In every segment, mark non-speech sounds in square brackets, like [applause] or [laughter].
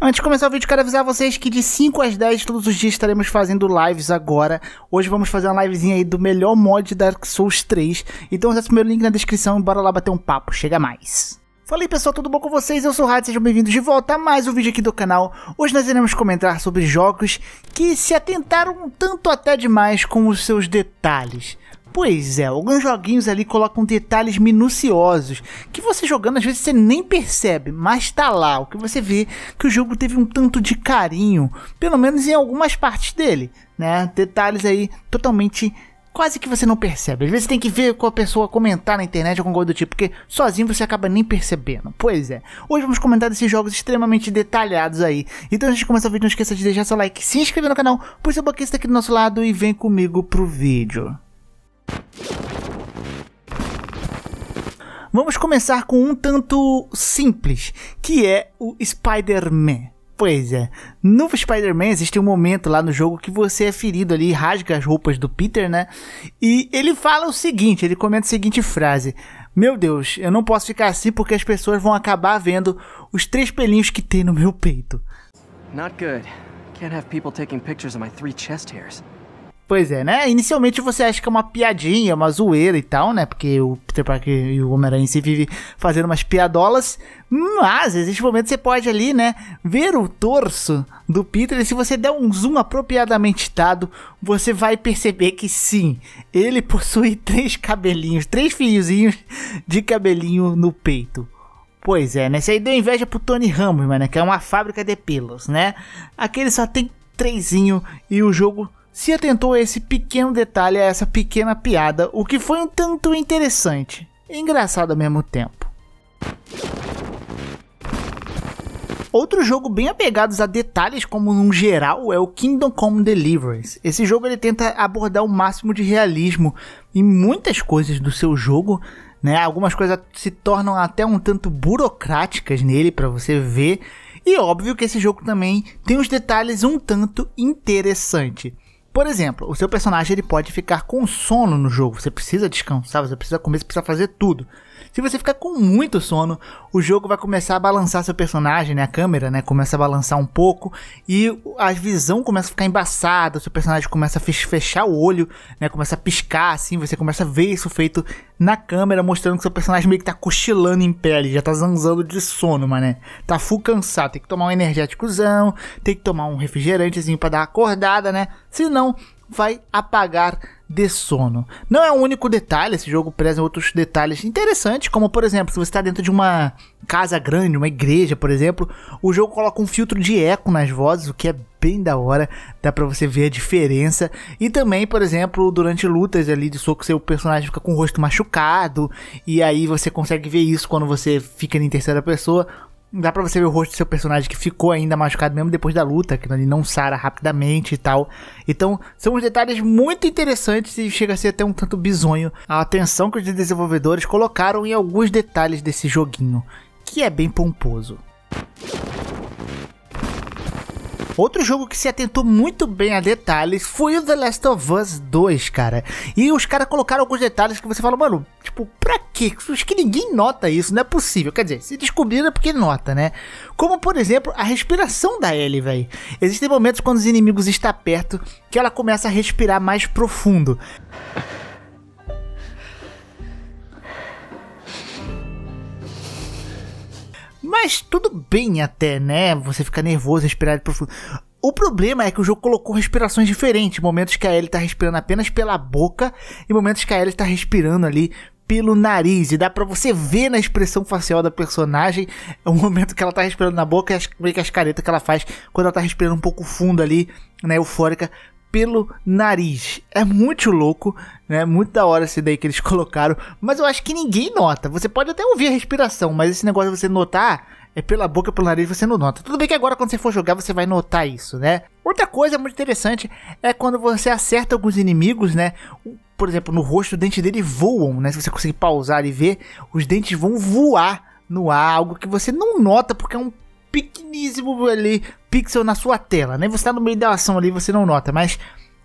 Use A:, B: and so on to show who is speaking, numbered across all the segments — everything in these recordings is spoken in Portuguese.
A: Antes de começar o vídeo, quero avisar vocês que de 5 às 10 todos os dias estaremos fazendo lives agora. Hoje vamos fazer uma livezinha aí do melhor mod de Dark Souls 3. Então acesse o primeiro link na descrição e bora lá bater um papo, chega mais. Fala aí pessoal, tudo bom com vocês? Eu sou o Rádio, sejam bem-vindos de volta a mais um vídeo aqui do canal. Hoje nós iremos comentar sobre jogos que se atentaram um tanto até demais com os seus detalhes. Pois é, alguns joguinhos ali colocam detalhes minuciosos que você jogando às vezes você nem percebe, mas tá lá. O que você vê que o jogo teve um tanto de carinho, pelo menos em algumas partes dele, né? Detalhes aí totalmente quase que você não percebe. Às vezes tem que ver com a pessoa comentar na internet alguma coisa do tipo, porque sozinho você acaba nem percebendo. Pois é. Hoje vamos comentar desses jogos extremamente detalhados aí. Então, antes de começar o vídeo, não esqueça de deixar seu like, se inscrever no canal, pôr seu boquete aqui do nosso lado e vem comigo pro vídeo. Vamos começar com um tanto simples, que é o Spider-Man. Pois é, no Spider-Man existe um momento lá no jogo que você é ferido ali, rasga as roupas do Peter, né? E ele fala o seguinte, ele comenta a seguinte frase: meu Deus, eu não posso ficar assim porque as pessoas vão acabar vendo os três pelinhos que tem no meu peito. Not good. Can't have people taking pictures of my three chest hairs. Pois é, né? Inicialmente você acha que é uma piadinha, uma zoeira e tal, né? Porque o Peter Parker e o Homem-Aranha se vive fazendo umas piadolas. Mas, existe um momento que você pode ali, né? Ver o torso do Peter. E se você der um zoom apropriadamente dado, você vai perceber que sim, ele possui [laughs] três cabelinhos, três fiozinhos de cabelinho no peito. Pois é, né? Isso aí deu inveja pro Tony Ramos, mano, né? que é uma fábrica de pelos, né? Aquele só tem trêsinho e o jogo se atentou a esse pequeno detalhe, a essa pequena piada, o que foi um tanto interessante e engraçado ao mesmo tempo. Outro jogo bem apegado a detalhes como num geral é o Kingdom Come Deliverance. Esse jogo ele tenta abordar o máximo de realismo em muitas coisas do seu jogo, né? Algumas coisas se tornam até um tanto burocráticas nele para você ver. E óbvio que esse jogo também tem uns detalhes um tanto interessante. Por exemplo, o seu personagem ele pode ficar com sono no jogo. Você precisa descansar, você precisa comer, você precisa fazer tudo. Se você ficar com muito sono, o jogo vai começar a balançar seu personagem, né? A câmera, né? Começa a balançar um pouco e a visão começa a ficar embaçada, o seu personagem começa a fechar o olho, né? Começa a piscar, assim, você começa a ver isso feito na câmera, mostrando que seu personagem meio que tá cochilando em pele, já tá zanzando de sono, mané. Tá full cansado, tem que tomar um energéticozão, tem que tomar um refrigerantezinho para dar acordada, né? Senão vai apagar de sono. Não é o um único detalhe, esse jogo preza outros detalhes interessantes, como por exemplo, se você está dentro de uma casa grande, uma igreja, por exemplo, o jogo coloca um filtro de eco nas vozes, o que é bem da hora, dá para você ver a diferença. E também, por exemplo, durante lutas ali de soco, seu personagem fica com o rosto machucado, e aí você consegue ver isso quando você fica em terceira pessoa dá pra você ver o rosto do seu personagem que ficou ainda machucado mesmo depois da luta, que ele não sara rapidamente e tal. Então, são uns detalhes muito interessantes e chega a ser até um tanto bizonho a atenção que os desenvolvedores colocaram em alguns detalhes desse joguinho, que é bem pomposo. Outro jogo que se atentou muito bem a detalhes foi o The Last of Us 2, cara. E os caras colocaram alguns detalhes que você fala, mano, tipo, pra que, acho que ninguém nota isso, não é possível. Quer dizer, se descobriram é porque nota, né? Como, por exemplo, a respiração da Ellie, velho. Existem momentos quando os inimigos estão perto que ela começa a respirar mais profundo. Mas tudo bem até, né? Você fica nervoso, respirar profundo. O problema é que o jogo colocou respirações diferentes, momentos que a Ellie está respirando apenas pela boca e momentos que a Ellie está respirando ali pelo nariz e dá para você ver na expressão facial da personagem o momento que ela tá respirando na boca e as, meio que as caretas que ela faz quando ela tá respirando um pouco fundo ali, né, eufórica, pelo nariz. É muito louco, né? Muito da hora esse daí que eles [laughs] colocaram, mas eu acho que ninguém nota. Você pode até ouvir a respiração, mas esse negócio de você notar é pela boca, pelo nariz, você não nota. Tudo bem que agora quando você for jogar, você vai notar isso, né? Outra coisa muito interessante é quando você acerta alguns inimigos, né? por exemplo, no rosto, os dentes dele voam, né? Se você conseguir pausar e ver, os dentes vão voar no ar, algo que você não nota porque é um pequeníssimo ali pixel na sua tela, né? Você tá no meio da ação ali, você não nota, mas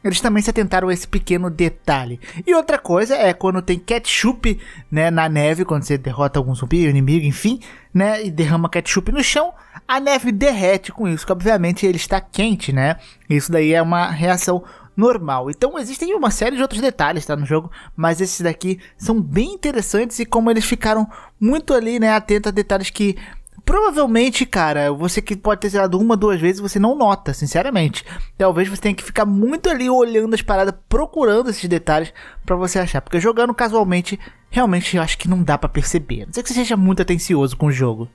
A: eles também se atentaram a esse pequeno detalhe. E outra coisa é quando tem ketchup, né, na neve, quando você derrota algum zumbi, inimigo, enfim, né, e derrama ketchup no chão, a neve derrete com isso, que obviamente ele está quente, né? Isso daí é uma reação normal. Então existem uma série de outros detalhes tá, no jogo, mas esses daqui são bem interessantes e como eles ficaram muito ali, né, atento a detalhes que provavelmente, cara, você que pode ter zerado uma, duas vezes, você não nota, sinceramente. Talvez você tenha que ficar muito ali olhando as paradas, procurando esses detalhes para você achar, porque jogando casualmente, realmente eu acho que não dá para perceber. Não sei que você seja muito atencioso com o jogo.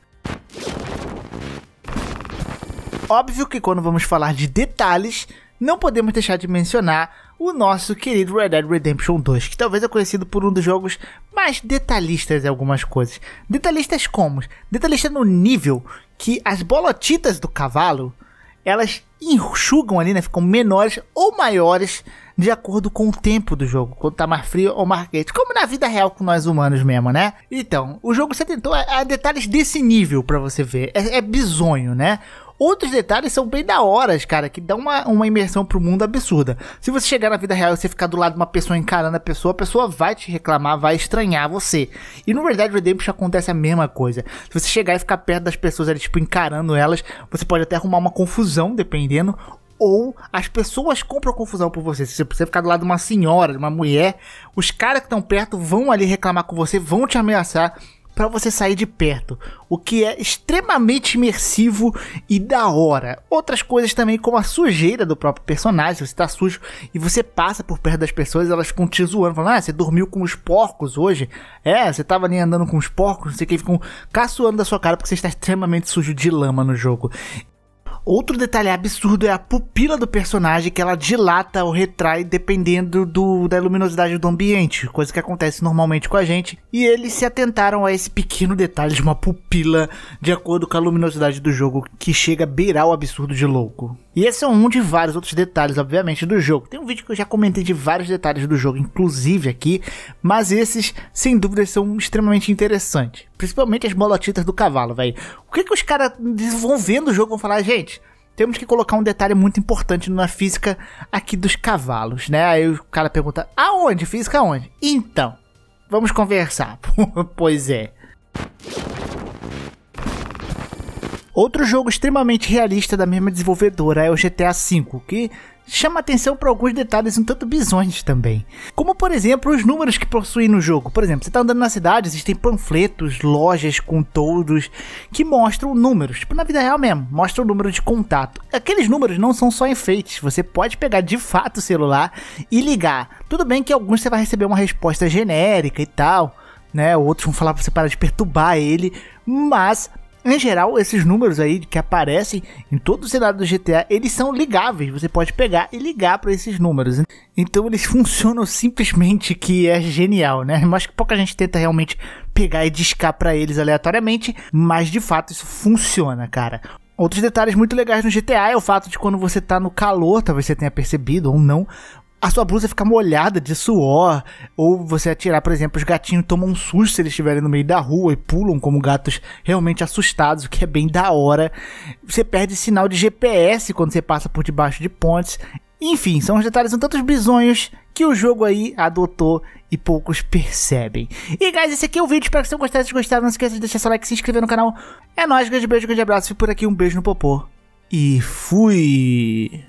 A: Óbvio que quando vamos falar de detalhes, não podemos deixar de mencionar o nosso querido Red Dead Redemption 2, que talvez é conhecido por um dos jogos mais detalhistas em algumas coisas. Detalhistas como? Detalhista no nível que as bolotitas do cavalo, elas enxugam ali, né? Ficam menores ou maiores de acordo com o tempo do jogo, quando tá mais frio ou mais quente, como na vida real com nós humanos mesmo, né? Então, o jogo se atentou a, detalhes desse nível para você ver, é, é bizonho, né? Outros detalhes são bem da hora, cara, que dá uma, uma imersão pro mundo absurda. Se você chegar na vida real e você ficar do lado de uma pessoa encarando a pessoa, a pessoa vai te reclamar, vai estranhar você. E no verdade Dead Redemption acontece a mesma coisa. Se você chegar e ficar perto das pessoas ali, tipo, encarando elas, você pode até arrumar uma confusão, dependendo ou as pessoas compram confusão por você. Se você ficar do lado de uma senhora, de uma mulher, os caras que estão perto vão ali reclamar com você, vão te ameaçar para você sair de perto, o que é extremamente imersivo e da hora. Outras coisas também, como a sujeira do próprio personagem, você tá sujo e você passa por perto das pessoas, elas ficam te zoando, falando: Ah, você dormiu com os porcos hoje? É, você tava ali andando com os porcos, não sei o que, ficam caçoando da sua cara porque você está extremamente sujo de lama no jogo. Outro detalhe absurdo é a pupila do personagem que ela dilata ou retrai dependendo do, da luminosidade do ambiente, coisa que acontece normalmente com a gente. E eles se atentaram a esse pequeno detalhe de uma pupila de acordo com a luminosidade do jogo, que chega a beirar o absurdo de louco. E esse é um de vários outros detalhes, obviamente, do jogo. Tem um vídeo que eu já comentei de vários detalhes do jogo, inclusive aqui, mas esses, sem dúvida, são extremamente interessantes principalmente as bolotitas do cavalo, velho. O que que os caras desenvolvendo o jogo vão falar, gente? Temos que colocar um detalhe muito importante na física aqui dos cavalos, né? Aí o cara pergunta: "Aonde? Física aonde?" Então, vamos conversar. [laughs] pois é. Outro jogo extremamente realista da mesma desenvolvedora é o GTA V, que chama atenção para alguns detalhes um tanto bizonhos também. Como, por exemplo, os números que possuem no jogo. Por exemplo, você está andando na cidade, existem panfletos, lojas com toldos que mostram números. Tipo, na vida real mesmo, mostra o número de contato. Aqueles números não são só enfeites, você pode pegar de fato o celular e ligar. Tudo bem que alguns você vai receber uma resposta genérica e tal, né? Outros vão falar pra você parar de perturbar ele, mas em geral, esses números aí que aparecem em todo o cenário do GTA, eles são ligáveis. Você pode pegar e ligar para esses números. Então eles funcionam simplesmente que é genial, né? Mas que pouca gente tenta realmente pegar e discar para eles aleatoriamente, mas de fato isso funciona, cara. Outros detalhes muito legais no GTA é o fato de quando você tá no calor, talvez você tenha percebido ou não, a sua blusa fica molhada de suor, ou você atirar, por exemplo, os gatinhos tomam um susto se eles estiverem no meio da rua e pulam como gatos realmente assustados, o que é bem da hora. Você perde sinal de GPS quando você passa por debaixo de pontes. Enfim, são os detalhes um tantos bizonhos que o jogo aí adotou e poucos percebem. E guys, esse aqui é o vídeo, espero que vocês gostado, Se gostaram, não se esqueça de deixar seu like, se inscrever no canal. É nóis, grande beijo, grande abraço, fico por aqui, um beijo no popô e fui!